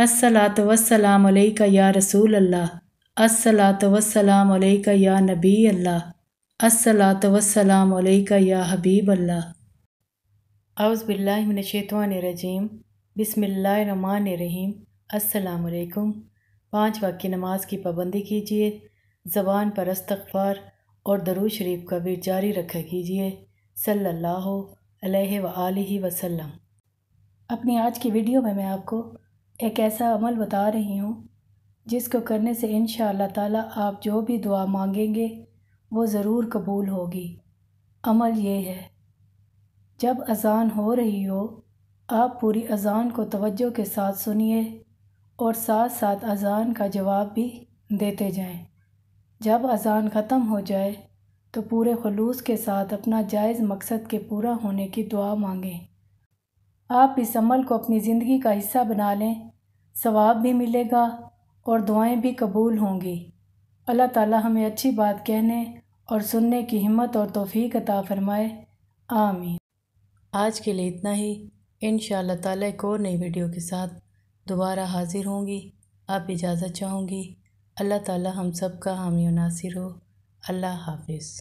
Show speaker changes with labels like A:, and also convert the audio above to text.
A: असलात वसलाम अलैका या रसूल अल्लाह असलात वसलाम अलैका या नबी अल्लाह असलात वसलाम अलैका या हबीब अल्लाह अउज़बिल्लाशैतवानरजीम बिसमीम असलकुम पाँच वक्त की नमाज की पाबंदी कीजिए ज़बान पर अस्तफ़ार और दरू शरीफ का भी जारी रखा कीजिए सल्लल्लाहु अलैहि वसल्लम अपनी आज की वीडियो में मैं आपको एक ऐसा अमल बता रही हूँ जिसको करने से इन ताला आप जो भी दुआ मांगेंगे वो ज़रूर कबूल होगी अमल ये है जब अजान हो रही हो आप पूरी अजान को तवज्जो के साथ सुनिए और साथ साथ अजान का जवाब भी देते जाएं। जब अजान ख़त्म हो जाए तो पूरे खलूस के साथ अपना जायज़ मकसद के पूरा होने की दुआ मांगें आप इस अमल को अपनी ज़िंदगी का हिस्सा बना लें सवाब भी मिलेगा और दुआएं भी कबूल होंगी अल्लाह ताला हमें अच्छी बात कहने और सुनने की हिम्मत और तोफ़ी अता फ़रमाए आमीन आज के लिए इतना ही इन ताला एक और नई वीडियो के साथ दोबारा हाज़िर होंगी आप इजाज़त चाहूँगी अल्लाह ताला हम सब का हामी नासिर हो अल्लाह हाफिज़